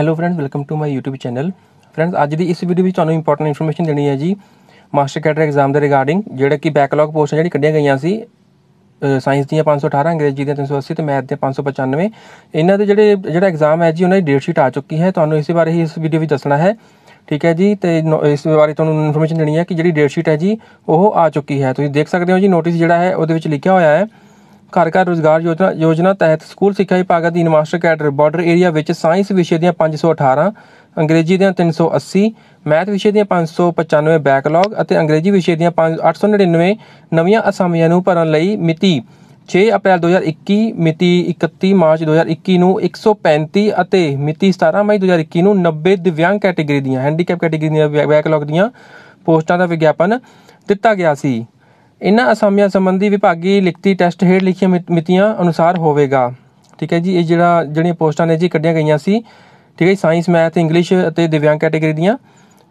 hello friends welcome to my YouTube channel friends ਅੱਜ ਦੀ ਇਸ ਵੀਡੀਓ ਵਿੱਚ ਤੁਹਾਨੂੰ ਇੰਪੋਰਟੈਂਟ ਇਨਫੋਰਮੇਸ਼ਨ ਦੇਣੀ ਹੈ ਜੀ ਮਾਸਟਰ ਕੈਡਰ ਐਗਜ਼ਾਮ ਦੇ ਰਿਗਾਰਡਿੰਗ ਜਿਹੜਾ ਕਿ ਬੈਕਲੌਗ ਪੋਸਟਾਂ ਜਿਹੜੀ ਕੱਢੀਆਂ ਗਈਆਂ ਸੀ ਸਾਇੰਸ ਦੀਆਂ 518 ਅੰਗਰੇਜ਼ੀ ਦੀਆਂ 380 ਤੇ ਮੈਥ ਦੀਆਂ 595 ਇਹਨਾਂ ਦੇ ਜਿਹੜੇ ਜਿਹੜਾ ਐਗਜ਼ਾਮ ਹੈ ਜੀ ਉਹਨਾਂ ਦੀ ਡੇਟ ਸ਼ੀਟ ਆ ਚੁੱਕੀ ਹੈ ਤੁਹਾਨੂੰ ਇਸੇ ਬਾਰੇ ਹੀ ਇਸ ਵੀਡੀਓ ਵਿੱਚ ਦੱਸਣਾ ਹੈ ਠੀਕ ਹੈ ਜੀ ਤੇ ਇਸ ਬਾਰੇ ਤੁਹਾਨੂੰ ਇਨਫੋਰਮੇਸ਼ਨ ਦੇਣੀ ਹੈ ਕਿ ਜਿਹੜੀ ਡੇਟ ਸ਼ੀਟ ਹੈ ਜੀ ਉਹ ਆ ਚੁੱਕੀ ਹੈ ਤੁਸੀਂ ਦੇਖ ਸਕਦੇ ਹੋ ਜੀ ਨੋਟਿਸ ਜਿਹੜਾ ਹੈ ਉਹਦੇ ਵਿੱਚ ਲਿਖਿਆ ਹੋਇਆ ਹੈ ਘਰ ਘਰ ਰੋਜ਼ਗਾਰ ਯੋਜਨਾ ਯੋਜਨਾ ਤਹਿਤ ਸਕੂਲ ਸਿੱਖਿਆ ਵਿਭਾਗ ਦੀ ਮਾਸਟਰ ਕੈਡਰ ਬਾਰਡਰ ਏਰੀਆ ਵਿੱਚ ਸਾਇੰਸ ਵਿਸ਼ੇ ਦੀਆਂ 518 ਅੰਗਰੇਜ਼ੀ ਦੀਆਂ 380 ਮੈਥ ਵਿਸ਼ੇ ਦੀਆਂ 595 ਬੈਕਲੌਗ ਅਤੇ ਅੰਗਰੇਜ਼ੀ ਵਿਸ਼ੇ ਦੀਆਂ 899 ਨਵੀਆਂ ਅਸਾਮੀਆਂ ਨੂੰ ਭਰਨ ਲਈ ਮਿਤੀ 6 ਅਪ੍ਰੈਲ 2021 ਮਿਤੀ 31 ਮਾਰਚ 2021 ਨੂੰ 135 ਅਤੇ ਮਿਤੀ 17 ਮਈ 2021 ਨੂੰ 90 ਦਿਵਿਆਂਗ ਕੈਟਾਗਰੀ ਦੀਆਂ ਹੈਂਡੀਕੈਪ ਕੈਟਾਗਰੀ ਦੀਆਂ ਬੈਕਲੌਗ ਦੀਆਂ ਪੋਸਟਾਂ ਦਾ ਵਿਗਿਆਪਨ ਦਿੱਤਾ ਗਿਆ ਸੀ ਇਹਨਾਂ ਅਸਾਮੀਆਂ ਸੰਬੰਧੀ ਵਿਭਾਗੀ ਲਿਖਤੀ ਟੈਸਟ ਹੇਠ ਲਿਖੀਆਂ ਮਿਤੀਆਂ ਅਨੁਸਾਰ ਹੋਵੇਗਾ ਠੀਕ ਹੈ ਜੀ ਇਹ ਜਿਹੜਾ ਜਿਹੜੀਆਂ ਪੋਸਟਾਂ ਨੇ ਜੀ ਕੱਢੀਆਂ ਗਈਆਂ ਸੀ ਠੀਕ ਹੈ ਸਾਇੰਸ ਮੈਥ ਇੰਗਲਿਸ਼ ਅਤੇ ਦਿਵਿਆਂ ਕੈਟਾਗਰੀ ਦੀਆਂ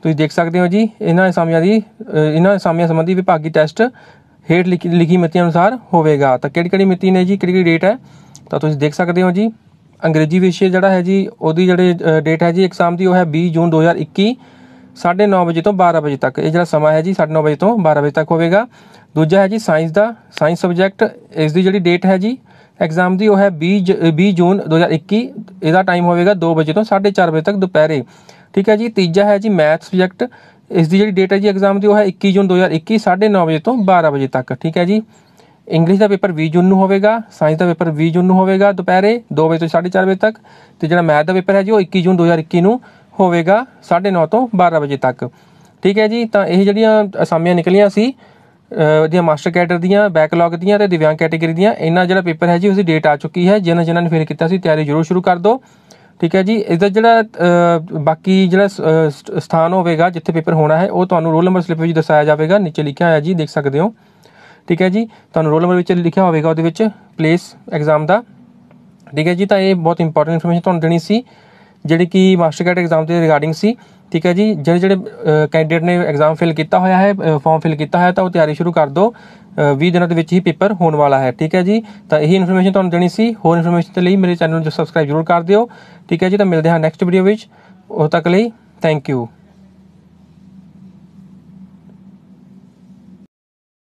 ਤੁਸੀਂ ਦੇਖ ਸਕਦੇ ਹੋ ਜੀ ਇਹਨਾਂ ਅਸਾਮੀਆਂ ਦੀ ਇਹਨਾਂ ਅਸਾਮੀਆਂ ਸੰਬੰਧੀ ਵਿਭਾਗੀ ਟੈਸਟ ਹੇਠ ਲਿਖੀ ਮਿਤੀਆਂ ਅਨੁਸਾਰ ਹੋਵੇਗਾ ਤਾਂ ਕਿਹੜੀ ਕਿਹੜੀ ਮਿਤੀ ਨੇ ਜੀ ਕਿਹੜੀ ਕਿਹੜੀ ਡੇਟ ਹੈ ਤਾਂ ਤੁਸੀਂ ਦੇਖ ਸਕਦੇ ਹੋ ਜੀ ਅੰਗਰੇਜ਼ੀ ਵਿਸ਼ੇ ਜਿਹੜਾ ਹੈ ਜੀ ਉਹਦੀ ਜਿਹੜੇ ਡੇਟ ਹੈ ਜੀ ਐਗਜ਼ਾਮ ਦੀ ਉਹ ਹੈ 20 ਜੂਨ 2021 9:30 ਵਜੇ ਤੋਂ 12 ਵਜੇ ਤੱਕ ਇਹ ਜਿਹੜਾ ਸਮਾਂ ਹੈ ਜੀ 9:30 ਵਜੇ ਤੋਂ 12 ਵਜੇ ਤੱਕ ਹੋਵੇਗਾ ਦੂਜਾ ਹੈ ਜੀ ਸਾਇੰਸ ਦਾ ਸਾਇੰਸ ਸਬਜੈਕਟ ਇਸ ਦੀ ਜਿਹੜੀ ਡੇਟ ਹੈ ਜੀ ਐਗਜ਼ਾਮ ਦੀ ਉਹ ਹੈ 20 20 ਜੂਨ 2021 ਇਹਦਾ ਟਾਈਮ ਹੋਵੇਗਾ 2 ਵਜੇ ਤੋਂ 4:30 ਵਜੇ ਤੱਕ ਦੁਪਹਿਰੇ ਠੀਕ ਹੈ ਜੀ ਤੀਜਾ ਹੈ ਜੀ ਮੈਥ ਸਬਜੈਕਟ ਇਸ ਦੀ ਜਿਹੜੀ ਡੇਟ ਹੈ ਜੀ ਐਗਜ਼ਾਮ ਦੀ ਉਹ ਹੈ 21 ਜੂਨ 2021 9:30 ਵਜੇ ਤੋਂ 12 ਵਜੇ ਤੱਕ ਠੀਕ ਹੈ ਜੀ ਇੰਗਲਿਸ਼ ਦਾ ਪੇਪਰ 20 ਜੂਨ ਨੂੰ ਹੋਵੇਗਾ ਸਾਇੰਸ ਦਾ ਪੇਪਰ 20 ਜੂਨ ਨੂੰ ਹੋਵੇਗਾ ਦੁਪਹਿਰੇ 2 ਵਜੇ ਤੋਂ 4:30 ਵਜੇ ਤੱਕ ਤੇ ਜਿਹੜਾ ਮੈਥ ਦਾ ਪੇਪਰ ਹੈ ਜੀ ਉਹ 21 ਜੂਨ 2021 ਨੂੰ ਹੋਵੇਗਾ 9:30 ਤੋਂ 12 ਵਜੇ ਤੱਕ ਠੀਕ ਹੈ ਜੀ ਤਾਂ ਇਹ ਜਿਹੜੀਆਂ ਅਸਾਮੀਆਂ ਨਿਕਲੀਆਂ ਸੀ ਉਹਦੀਆਂ ਮਾਸਟਰ ਕੈਡਰ ਦੀਆਂ ਬੈਕਲੌਗ ਦੀਆਂ ਤੇ ਦਿਵਿਆਂਗ ਕੈਟਾਗਰੀ ਦੀਆਂ ਇਹਨਾਂ ਜਿਹੜਾ ਪੇਪਰ ਹੈ ਜੀ ਉਸ ਦੀ ਡੇਟ ਆ ਚੁੱਕੀ ਹੈ ਜਿਨ੍ਹਾਂ ਜਿਨ੍ਹਾਂ ਨੇ ਫੇਰ ਕੀਤਾ ਸੀ ਤਿਆਰੀ ਜ਼ਰੂਰ ਸ਼ੁਰੂ ਕਰ ਦਿਓ ਠੀਕ ਹੈ ਜੀ ਇਹਦਾ ਜਿਹੜਾ ਬਾਕੀ ਜਿਹੜਾ ਸਥਾਨ ਹੋਵੇਗਾ ਜਿੱਥੇ ਪੇਪਰ ਹੋਣਾ ਹੈ ਉਹ ਤੁਹਾਨੂੰ ਰੋਲ ਨੰਬਰ ਸਲਿੱਪ ਵਿੱਚ ਦੱਸਾਇਆ ਜਾਵੇਗਾ ਨੀਚੇ ਲਿਖਿਆ ਹੋਇਆ ਜੀ ਦੇਖ ਸਕਦੇ ਹੋ ਠੀਕ ਹੈ ਜੀ ਤੁਹਾਨੂੰ ਰੋਲ ਨੰਬਰ ਵਿੱਚ ਲਿਖਿਆ ਹੋਵੇਗਾ ਉਹਦੇ ਵਿੱਚ ਪਲੇਸ ਐਗਜ਼ਾਮ ਦਾ ਠੀਕ ਹੈ ਜੀ ਤਾਂ ਇਹ ਬਹੁਤ ਇੰਪੋਰਟੈਂਟ ਇਨਫੋਰਮੇਸ਼ਨ ਤੁਹਾਨੂੰ ਦੇਣੀ ਸੀ ਜਿਹੜੀ ਕਿ ਮਾਸਟਰ ਕੈਟ ਐਗਜ਼ਾਮ ਦੇ ਰਿਗਾਰਡਿੰਗ ਸੀ ਠੀਕ ਹੈ ਜੀ ਜਿਹੜੇ ਜਿਹੜੇ ਕੈਂਡੀਡੇਟ ਨੇ ਐਗਜ਼ਾਮ ਫਿਲ ਕੀਤਾ ਹੋਇਆ ਹੈ ਫਾਰਮ ਫਿਲ ਕੀਤਾ ਹੈ ਤਾਂ ਉਹ ਤਿਆਰੀ ਸ਼ੁਰੂ ਕਰ ਦਿਓ 20 ਦਿਨਾਂ ਦੇ ਵਿੱਚ ਹੀ ਪੇਪਰ ਹੋਣ ਵਾਲਾ ਹੈ ਠੀਕ ਹੈ ਜੀ ਤਾਂ ਇਹੀ ਇਨਫੋਰਮੇਸ਼ਨ ਤੁਹਾਨੂੰ ਦੇਣੀ ਸੀ ਹੋਰ ਇਨਫੋਰਮੇਸ਼ਨ ਦੇ ਲਈ ਮੇਰੇ ਚੈਨਲ ਨੂੰ ਸਬਸਕ੍ਰਾਈਬ ਜ਼ਰੂਰ ਕਰ ਦਿਓ ਠੀਕ ਹੈ ਜੀ ਤਾਂ ਮਿਲਦੇ ਹਾਂ ਨੈਕਸਟ ਵੀਡੀਓ ਵਿੱਚ ਉਦੋਂ ਤੱਕ ਲਈ ਥੈਂਕ ਯੂ